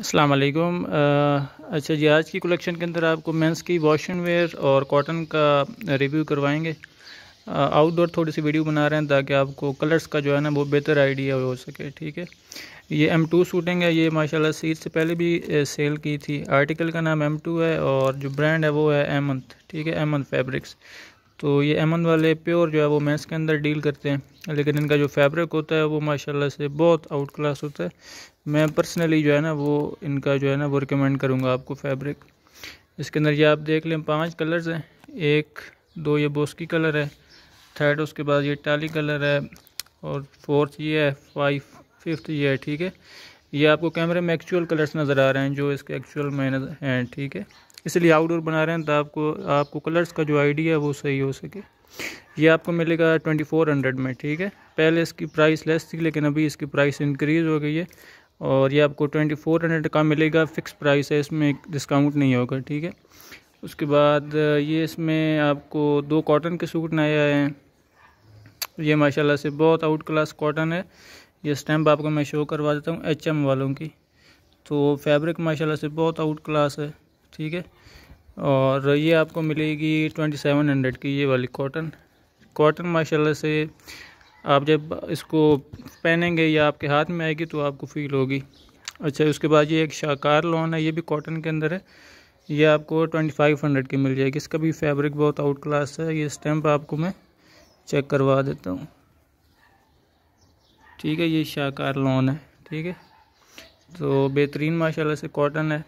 अस्सलाम वालेकुम uh, अच्छा जी आज की कलेक्शन के अंदर आपको मेंस की वॉशिंग वेयर और कॉटन का रिव्यू करवाएंगे आउटडोर uh, थोड़ी सी वीडियो बना रहे हैं ताकि आपको कलर्स का जो है ना वो बेहतर आइडिया हो सके ठीक है ये एम टू सूटिंग है ये माशाल्लाह सीट से पहले भी सेल uh, की थी आर्टिकल का नाम एम टू है और जो ब्रांड है वो है एमंथ ठीक है एमंथ फैब्रिक्स तो ये एमन वाले प्योर जो है वो मैंस के अंदर डील करते हैं लेकिन इनका जो फैब्रिक होता है वो माशाल्लाह से बहुत आउट क्लास होता है मैं पर्सनली जो है ना वो इनका जो है ना वो रिकमेंड करूँगा आपको फैब्रिक इसके अंदर ये आप देख लें पांच कलर्स हैं एक दो ये बोस्की कलर है थर्ड उसके बाद ये टाली कलर है और फोर्थ ये है फाइव फिफ्थ ये है ठीक है ये आपको कैमरे में एक्चुअल कलर्स नज़र आ रहे हैं जो इसके एक्चुअल में हैं ठीक है इसलिए आउटडोर बना रहे हैं तो आपको आपको कलर्स का जो आइडिया है वो सही हो सके ये आपको मिलेगा ट्वेंटी फोर हंड्रेड में ठीक है पहले इसकी प्राइस लेस थी लेकिन अभी इसकी प्राइस इंक्रीज़ हो गई है और ये आपको ट्वेंटी फोर हंड्रेड का मिलेगा फ़िक्स प्राइस है इसमें डिस्काउंट नहीं होगा ठीक है उसके बाद ये इसमें आपको दो कॉटन के सूट नए आए हैं ये माशाल्लाह से बहुत आउट क्लास कॉटन है ये स्टैम्प आपको मैं शो करवा देता हूँ एच वालों की तो फैब्रिक माशाल्लाह से बहुत आउट क्लास है ठीक है और ये आपको मिलेगी ट्वेंटी सेवन हंड्रेड की ये वाली कॉटन कॉटन माशाल्लाह से आप जब इसको पहनेंगे या आपके हाथ में आएगी तो आपको फील होगी अच्छा उसके बाद ये एक शाकार लॉन है ये भी कॉटन के अंदर है ये आपको ट्वेंटी फाइव हंड्रेड की मिल जाएगी इसका भी फैब्रिक बहुत आउट क्लास है ये स्टैम्प आपको मैं चेक करवा देता हूँ ठीक है ये शाहकार लॉन है ठीक है तो बेहतरीन माशाल्लाह से कॉटन है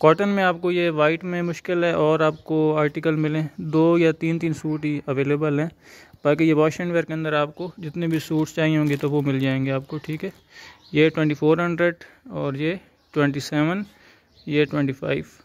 कॉटन में आपको ये वाइट में मुश्किल है और आपको आर्टिकल मिलें दो या तीन तीन सूट ही अवेलेबल हैं बाकी ये वॉश एंड वेयर के अंदर आपको जितने भी सूट्स चाहिए होंगे तो वो मिल जाएंगे आपको ठीक है ये ट्वेंटी फोर हंड्रेड और ये ट्वेंटी सेवन ये ट्वेंटी फाइव